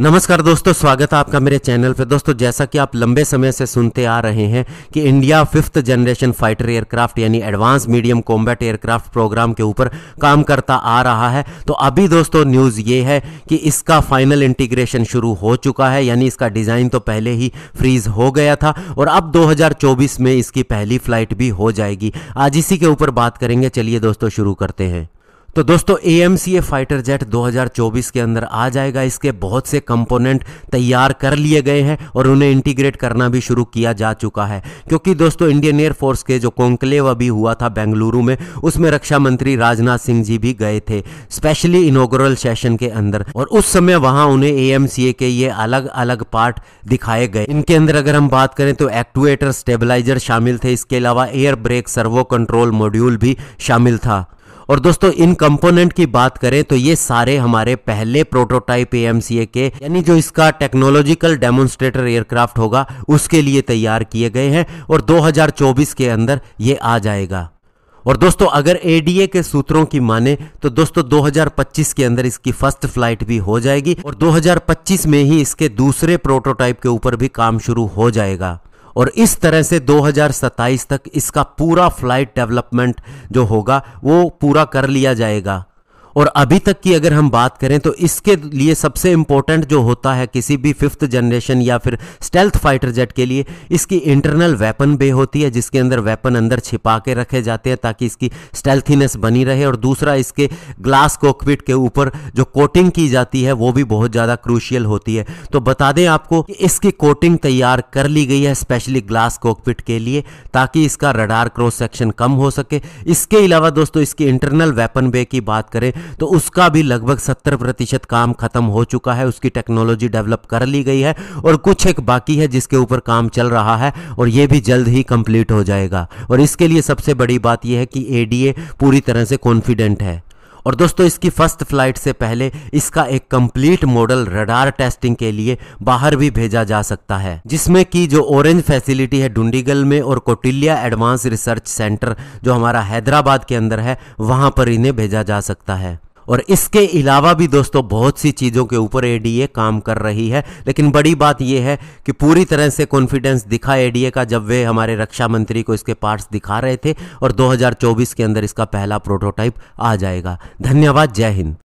नमस्कार दोस्तों स्वागत है आपका मेरे चैनल पे दोस्तों जैसा कि आप लंबे समय से सुनते आ रहे हैं कि India fifth generation fighter aircraft यानी advance medium combat aircraft programme के ऊपर काम करता आ रहा है तो अभी दोस्तों न्यूज़ ये है कि इसका फाइनल इंटीग्रेशन शुरू हो चुका है यानी इसका डिज़ाइन तो पहले ही फ्रीज हो गया था और अब दो में इसकी पहली फ्लाइट भी हो जाएगी आज इसी के ऊपर बात करेंगे चलिए दोस्तों शुरू करते हैं तो दोस्तों A M C A fighter jet 2024 के अंदर आ जाएगा इसके बहुत से कंपोनेंट तैयार कर लिए गए हैं और उन्हें इंटीग्रेट करना भी शुरू किया जा चुका है क्योंकि दोस्तों इंडियन एयरफोर्स के जो कॉन्क्लेव अभी हुआ था बेंगलुरु में उसमें रक्षा मंत्री राजनाथ सिंह जी भी गए थे स्पेशली इनोग्रल सेशन के अंदर और उस समय वहां उन्हें ए एम सी ए के ये अलग अलग पार्ट दिखाए गए इनके अंदर अगर हम बात करें तो एक्टुएटर स्टेबिलाईजर शामिल थे इसके अलावा air brake servo control module भी शामिल था और दोस्तों इन कंपोनेंट की बात करें तो ये सारे हमारे पहले प्रोटोटाइप एएमसीए के यानी जो इसका टेक्नोलॉजिकल डेमोन्स्ट्रेटर एयरक्राफ्ट होगा उसके लिए तैयार किए गए हैं और 2024 के अंदर ये आ जाएगा और दोस्तों अगर एडीए के सूत्रों की माने तो दोस्तों 2025 के अंदर इसकी फर्स्ट फ्लाइट भी हो जाएगी और 2025 में ही इसके दूसरे प्रोटोटाइप के ऊपर भी काम शुरू हो जाएगा और इस तरह से 2027 तक इसका पूरा फ्लाइट डेवलपमेंट जो होगा वो पूरा कर लिया जाएगा और अभी तक की अगर हम बात करें तो इसके लिए सबसे इंपॉर्टेंट जो होता है किसी भी फिफ्थ जनरेशन या फिर स्टेल्थ फाइटर जेट के लिए इसकी इंटरनल वेपन बे होती है जिसके अंदर वेपन अंदर छिपा के रखे जाते हैं ताकि इसकी स्टेल्थीनेस बनी रहे और दूसरा इसके ग्लास कोकपिट के ऊपर जो कोटिंग की जाती है वो भी बहुत ज़्यादा क्रूशियल होती है तो बता दें आपको कि इसकी कोटिंग तैयार कर ली गई है स्पेशली ग्लास कोकपिट के लिए ताकि इसका रडार क्रॉस सेक्शन कम हो सके इसके अलावा दोस्तों इसकी इंटरनल वेपन बे की बात करें तो उसका भी लगभग सत्तर प्रतिशत काम खत्म हो चुका है उसकी टेक्नोलॉजी डेवलप कर ली गई है और कुछ एक बाकी है जिसके ऊपर काम चल रहा है और यह भी जल्द ही कंप्लीट हो जाएगा और इसके लिए सबसे बड़ी बात यह है कि एडीए पूरी तरह से कॉन्फिडेंट है और दोस्तों इसकी फर्स्ट फ्लाइट से पहले इसका एक कंप्लीट मॉडल रडार टेस्टिंग के लिए बाहर भी भेजा जा सकता है जिसमें कि जो ऑरेंज फैसिलिटी है डुंडीगल में और कोटिलिया एडवांस रिसर्च सेंटर जो हमारा हैदराबाद के अंदर है वहां पर इन्हें भेजा जा सकता है और इसके अलावा भी दोस्तों बहुत सी चीज़ों के ऊपर एडीए काम कर रही है लेकिन बड़ी बात यह है कि पूरी तरह से कॉन्फिडेंस दिखा एडीए का जब वे हमारे रक्षा मंत्री को इसके पार्ट्स दिखा रहे थे और 2024 के अंदर इसका पहला प्रोटोटाइप आ जाएगा धन्यवाद जय हिंद